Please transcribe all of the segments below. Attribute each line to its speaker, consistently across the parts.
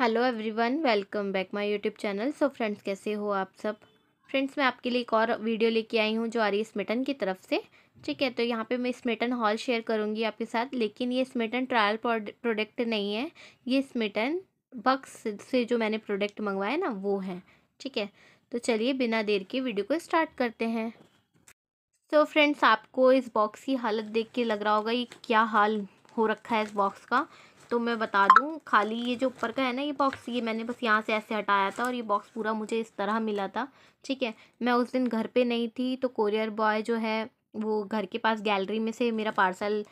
Speaker 1: hello everyone welcome back my YouTube channel so friends कैसे हो आप सब फ्रेंड्स मैं आपके लिए एक और वीडियो लेके आई हूँ जो आ रही है स्मिटन की तरफ से ठीक है तो यहाँ पे मैं स्मिटन हॉल शेयर करूँगी आपके साथ लेकिन ये स्मिटन ट्रायल प्रोडक्ट नहीं है ये स्मिटन बक्स से जो मैंने प्रोडक्ट मंगवाया ना वो है ठीक है तो चलिए बिना देर के वीडियो को स्टार्ट करते हैं सो so फ्रेंड्स आपको इस बॉक्स की हालत देख के लग रहा होगा ये क्या हाल हो रखा है इस बॉक्स का तो मैं बता दूँ खाली ये जो ऊपर का है ना ये बॉक्स ये मैंने बस यहाँ से ऐसे हटाया था और ये बॉक्स पूरा मुझे इस तरह मिला था ठीक है मैं उस दिन घर पर नहीं थी तो कोरियर बॉय जो है वो घर के पास गैलरी में से मेरा पार्सल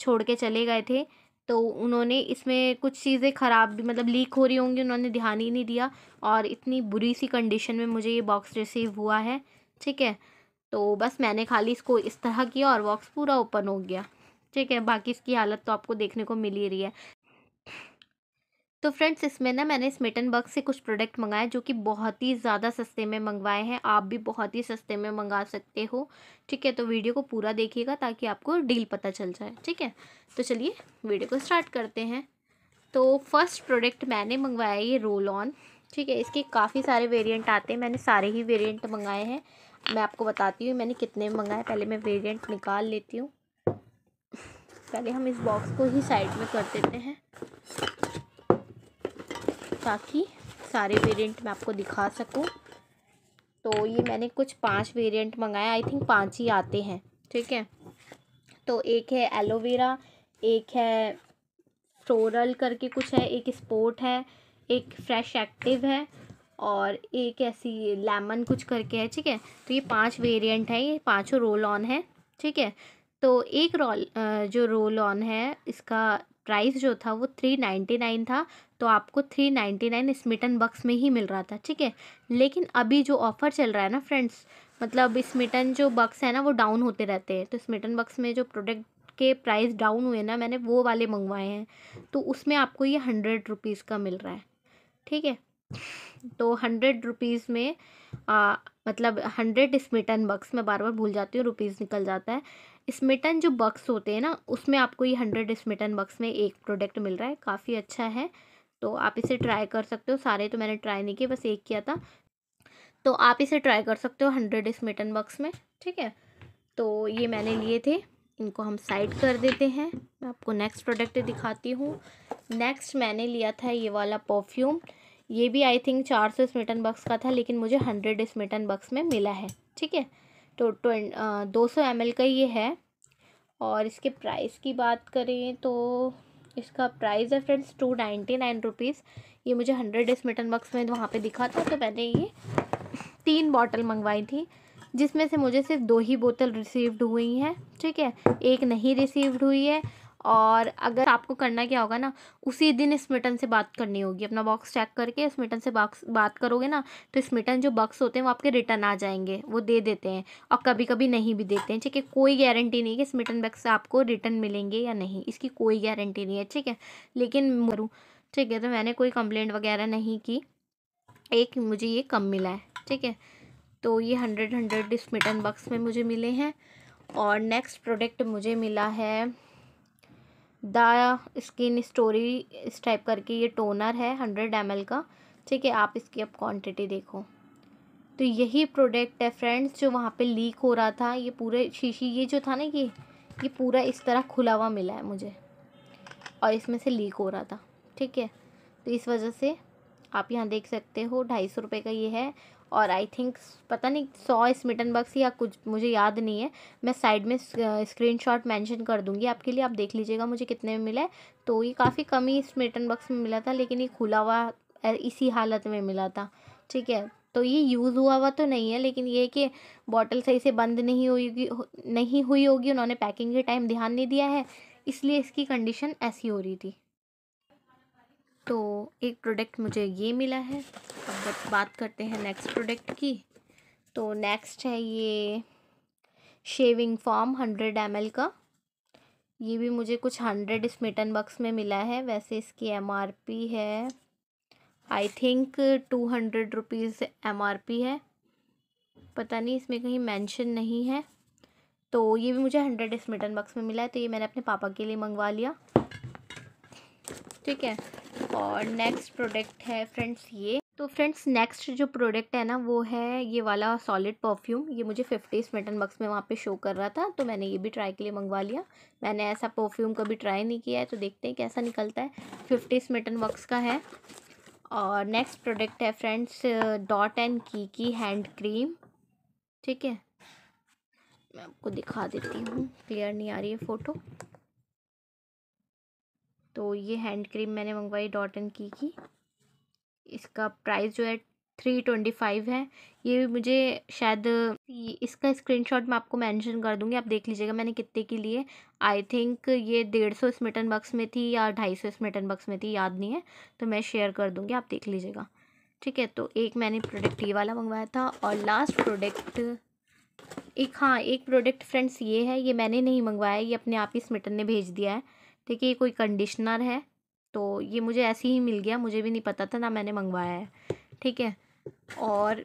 Speaker 1: छोड़ के चले गए थे तो उन्होंने इसमें कुछ चीज़ें ख़राब भी मतलब लीक हो रही होंगी उन्होंने ध्यान ही नहीं दिया और इतनी बुरी सी कंडीशन में मुझे ये बॉक्स रिसीव हुआ है ठीक है तो बस मैंने खाली इसको इस तरह किया और बॉक्स पूरा ओपन हो गया ठीक है बाकी इसकी हालत तो आपको देखने को मिल ही रही है तो फ्रेंड्स इसमें ना मैंने स्मिटनबर्ग से कुछ प्रोडक्ट मंगाए जो कि बहुत ही ज़्यादा सस्ते में मंगवाए हैं आप भी बहुत ही सस्ते में मंगा सकते हो ठीक है तो वीडियो को पूरा देखिएगा ताकि आपको डील पता चल जाए ठीक है तो चलिए वीडियो को स्टार्ट करते हैं तो फर्स्ट प्रोडक्ट मैंने मंगवाया ये रोल ऑन ठीक है इसके काफ़ी सारे वेरियंट आते हैं मैंने सारे ही वेरियंट मंगाए हैं मैं आपको बताती हूँ मैंने कितने मंगाए पहले मैं वेरियंट निकाल लेती हूँ पहले हम इस बॉक्स को ही साइड में कर देते हैं ताकि सारे वेरिएंट मैं आपको दिखा सकूं तो ये मैंने कुछ पांच वेरिएंट मंगाए आई थिंक पांच ही आते हैं ठीक है तो एक है एलोवेरा एक है फ्लोरल करके कुछ है एक स्पोर्ट है एक फ्रेश एक्टिव है और एक ऐसी लेमन कुछ करके है ठीक है तो ये पांच वेरिएंट है ये पांचों रोल ऑन है ठीक है तो एक रोल जो रोल ऑन है इसका प्राइस जो था वो थ्री नाइन्टी नाइन था तो आपको three ninety nine Smytten bucks में ही मिल रहा था ठीक है लेकिन अभी जो ऑफ़र चल रहा है ना फ्रेंड्स मतलब स्मिटन जो बक्स है ना वो डाउन होते रहते हैं तो स्मिटन बक्स में जो प्रोडक्ट के प्राइस डाउन हुए ना मैंने वो वाले मंगवाए हैं तो उसमें आपको ये हंड्रेड रुपीज़ का मिल रहा है ठीक है तो हंड्रेड रुपीज़ में आ, मतलब हंड्रेड स्मिटन बक्स में बार बार भूल जाती हूँ रुपीज़ निकल जाता है स्मिटन जो बक्स होते हैं ना उसमें आपको ये हंड्रेड स्मिटन बक्स में एक प्रोडक्ट मिल रहा है काफ़ी अच्छा है तो आप इसे ट्राई कर सकते हो सारे तो मैंने ट्राई नहीं किए बस एक किया था तो आप इसे ट्राई कर सकते हो हंड्रेड स्मिटन बक्स में ठीक है तो ये मैंने लिए थे इनको हम साइड कर देते हैं मैं आपको नेक्स्ट प्रोडक्ट दिखाती हूँ नेक्स्ट मैंने लिया था ये वाला परफ्यूम ये भी आई थिंक चार सौ स्मिटन बक्स का था लेकिन मुझे हंड्रेड स्मिटन बक्स में मिला है ठीक है तो ट्वें दो सौ एम का ये है और इसके प्राइस की बात करें तो इसका प्राइस है friends two ninety nine rupees ये मुझे हंड्रेड स्मिटन बक्स में वहाँ पे दिखा था तो मैंने ये तीन बॉटल मंगवाई थी जिसमें से मुझे सिर्फ दो ही बोतल रिसीव्ड हुई हैं ठीक है एक नहीं रिसीव्ड हुई है और अगर आपको करना क्या होगा ना उसी दिन स्मिटन से बात करनी होगी अपना बॉक्स चेक करके स्मिटन से बॉक्स बात करोगे ना तो स्मिटन जो बॉक्स होते हैं वो आपके रिटर्न आ जाएंगे वो दे देते हैं और कभी कभी नहीं भी देते हैं ठीक है कोई गारंटी नहीं कि स्मिटन से आपको रिटर्न मिलेंगे या नहीं इसकी कोई गारंटी नहीं है ठीक है लेकिन मरूँ ठीक है तो मैंने कोई कंप्लेंट वगैरह नहीं की एक मुझे ये कम मिला है ठीक है तो ये हंड्रेड हंड्रेड स्मिटन बक्स में मुझे मिले हैं और नेक्स्ट प्रोडक्ट मुझे मिला है द स्किन स्टोरी इस टाइप करके ये टोनर है हंड्रेड एम का ठीक है आप इसकी अब क्वांटिटी देखो तो यही प्रोडक्ट है फ्रेंड्स जो वहाँ पे लीक हो रहा था ये पूरे शीशी ये जो था ना ये ये पूरा इस तरह खुला हुआ मिला है मुझे और इसमें से लीक हो रहा था ठीक है तो इस वजह से आप यहाँ देख सकते हो ढाई सौ रुपये का ये है और आई थिंक पता नहीं सौ स्मिटन बक्स या कुछ मुझे याद नहीं है मैं साइड में स्क्रीन शॉट मैंशन कर दूँगी आपके लिए आप देख लीजिएगा मुझे कितने में मिला है तो ये काफ़ी कम ही स्मिटन बक्स में मिला था लेकिन ये खुला हुआ इसी हालत में मिला था ठीक है तो ये यूज़ हुआ हुआ तो नहीं है लेकिन ये कि बॉटल सही से बंद नहीं हुई नहीं हुई होगी उन्होंने पैकिंग के टाइम ध्यान नहीं दिया है इसलिए इसकी कंडीशन ऐसी हो रही थी तो एक प्रोडक्ट मुझे ये मिला है अब बात करते हैं नेक्स्ट प्रोडक्ट की तो नेक्स्ट है ये शेविंग फॉर्म हंड्रेड एम का ये भी मुझे कुछ हंड्रेड स्मिटन बक्स में मिला है वैसे इसकी एम है I think two hundred rupees एम है पता नहीं इसमें कहीं मेंशन नहीं है तो ये भी मुझे हंड्रेड स्मिटन बक्स में मिला है तो ये मैंने अपने पापा के लिए मंगवा लिया ठीक है और नेक्स्ट प्रोडक्ट है फ्रेंड्स ये तो फ्रेंड्स नेक्स्ट जो प्रोडक्ट है ना वो है ये वाला सॉलिड परफ्यूम ये मुझे फिफ्टी स्मिटन बक्स में वहाँ पे शो कर रहा था तो मैंने ये भी ट्राई के लिए मंगवा लिया मैंने ऐसा परफ्यूम कभी ट्राई नहीं किया है तो देखते हैं कैसा निकलता है फिफ्टी स्मिटन बक्स का है और नेक्स्ट प्रोडक्ट है फ्रेंड्स डॉट एंड की की हैंड क्रीम ठीक है मैं आपको दिखा देती हूँ क्लियर नहीं आ रही है फ़ोटो तो ये हैंड क्रीम मैंने मंगवाई डॉट एन की की इसका प्राइस जो है थ्री ट्वेंटी फाइव है ये भी मुझे शायद इसका स्क्रीनशॉट मैं आपको मेंशन कर दूंगी आप देख लीजिएगा मैंने कितने के लिए आई थिंक ये डेढ़ सौ स्मिटन बक्स में थी या ढाई सौ स्मिटन बक्स में थी याद नहीं है तो मैं शेयर कर दूंगी आप देख लीजिएगा ठीक है तो एक मैंने प्रोडक्ट ये वाला मंगवाया था और लास्ट प्रोडक्ट एक हाँ एक प्रोडक्ट फ्रेंड्स ये है ये मैंने नहीं मंगवाया ये अपने आप ही स्मिटन ने भेज दिया है देखिए ये कोई कंडीशनर है तो ये मुझे ऐसे ही मिल गया मुझे भी नहीं पता था ना मैंने मंगवाया है ठीक है और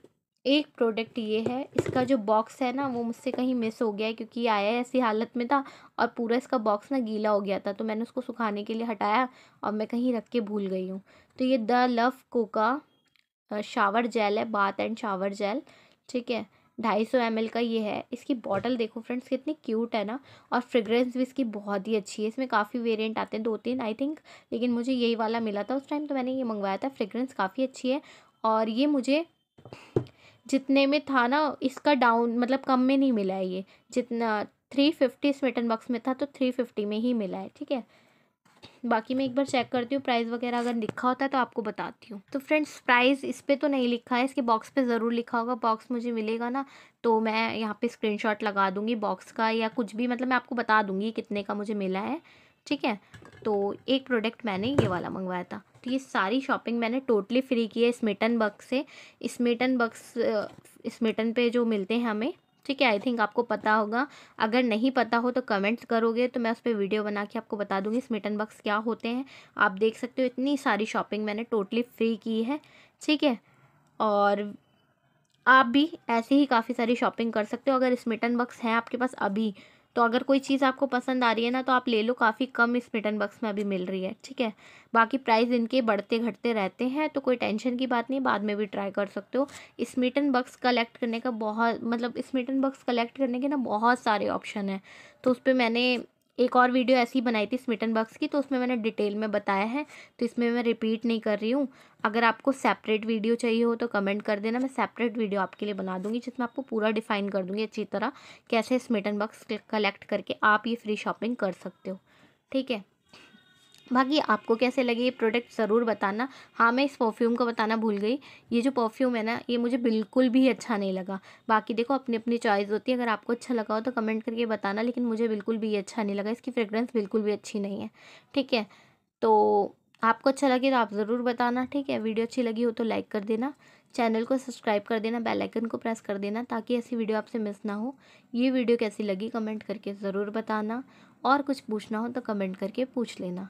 Speaker 1: एक प्रोडक्ट ये है इसका जो बॉक्स है ना वो मुझसे कहीं मिस हो गया है क्योंकि आया है ऐसी हालत में था और पूरा इसका बॉक्स ना गीला हो गया था तो मैंने उसको सुखाने के लिए हटाया और मैं कहीं रख के भूल गई हूँ तो ये the love cocoa shower gel है बाथ एंड शावर जेल ठीक है ढाई सौ एम का ये है इसकी बॉटल देखो फ्रेंड्स कितनी क्यूट है ना और फ्रेगरेंस भी इसकी बहुत ही अच्छी है इसमें काफ़ी वेरिएंट आते हैं दो तीन आई थिंक लेकिन मुझे यही वाला मिला था उस टाइम तो मैंने ये मंगवाया था फ्रेगरेंस काफ़ी अच्छी है और ये मुझे जितने में था ना इसका डाउन मतलब कम में नहीं मिला है ये जितना three fifty Smytten box में था तो थ्री फिफ्टी में ही मिला है ठीक है बाकी मैं एक बार चेक करती हूँ प्राइस वगैरह अगर लिखा होता है तो आपको बताती हूँ तो फ्रेंड्स प्राइस इस पर तो नहीं लिखा है इसके बॉक्स पे ज़रूर लिखा होगा बॉक्स मुझे मिलेगा ना तो मैं यहाँ पे स्क्रीनशॉट लगा दूँगी बॉक्स का या कुछ भी मतलब मैं आपको बता दूँगी कितने का मुझे मिला है ठीक है तो एक प्रोडक्ट मैंने ये वाला मंगवाया था तो ये सारी शॉपिंग मैंने टोटली फ्री की है स्मिटन बक्स से स्मिटन बक्स स्मिटन पर जो मिलते हैं हमें ठीक है आई थिंक आपको पता होगा अगर नहीं पता हो तो कमेंट्स करोगे तो मैं उस पर वीडियो बना के आपको बता दूंगी स्मिटन बक्स क्या होते हैं आप देख सकते हो इतनी सारी शॉपिंग मैंने टोटली फ्री की है ठीक है और आप भी ऐसे ही काफ़ी सारी शॉपिंग कर सकते हो अगर स्मिटन बक्स हैं आपके पास अभी तो अगर कोई चीज़ आपको पसंद आ रही है ना तो आप ले लो काफ़ी कम इस मिटन बक्स में अभी मिल रही है ठीक है बाकी प्राइस इनके बढ़ते घटते रहते हैं तो कोई टेंशन की बात नहीं बाद में भी ट्राई कर सकते हो इस मिटन बक्स कलेक्ट करने का बहुत मतलब इस मिटन बक्स कलेक्ट करने के ना बहुत सारे ऑप्शन हैं तो उस पर मैंने एक और वीडियो ऐसी बनाई थी स्मिटन बॉक्स की तो उसमें मैंने डिटेल में बताया है तो इसमें मैं रिपीट नहीं कर रही हूँ अगर आपको सेपरेट वीडियो चाहिए हो तो कमेंट कर देना मैं सेपरेट वीडियो आपके लिए बना दूँगी जिसमें आपको पूरा डिफाइन कर दूँगी अच्छी तरह कैसे स्मिटन बॉक्स कलेक्ट करके आप ये फ्री शॉपिंग कर सकते हो ठीक है बाकी आपको कैसे लगे ये प्रोडक्ट ज़रूर बताना हाँ मैं इस परफ्यूम को बताना भूल गई ये जो परफ्यूम है ना ये मुझे बिल्कुल भी अच्छा नहीं लगा बाकी देखो अपनी अपनी चॉइस होती है अगर आपको अच्छा लगा हो तो कमेंट करके बताना लेकिन मुझे बिल्कुल भी अच्छा नहीं लगा इसकी फ्रेगरेंस बिल्कुल भी अच्छी नहीं है ठीक है तो आपको अच्छा लगे तो आप ज़रूर बताना ठीक है वीडियो अच्छी लगी हो तो लाइक कर देना चैनल को सब्सक्राइब कर देना बेल आइकन को प्रेस कर देना ताकि ऐसी वीडियो आपसे मिस ना हो ये वीडियो कैसी लगी कमेंट करके ज़रूर बताना और कुछ पूछना हो तो कमेंट करके पूछ लेना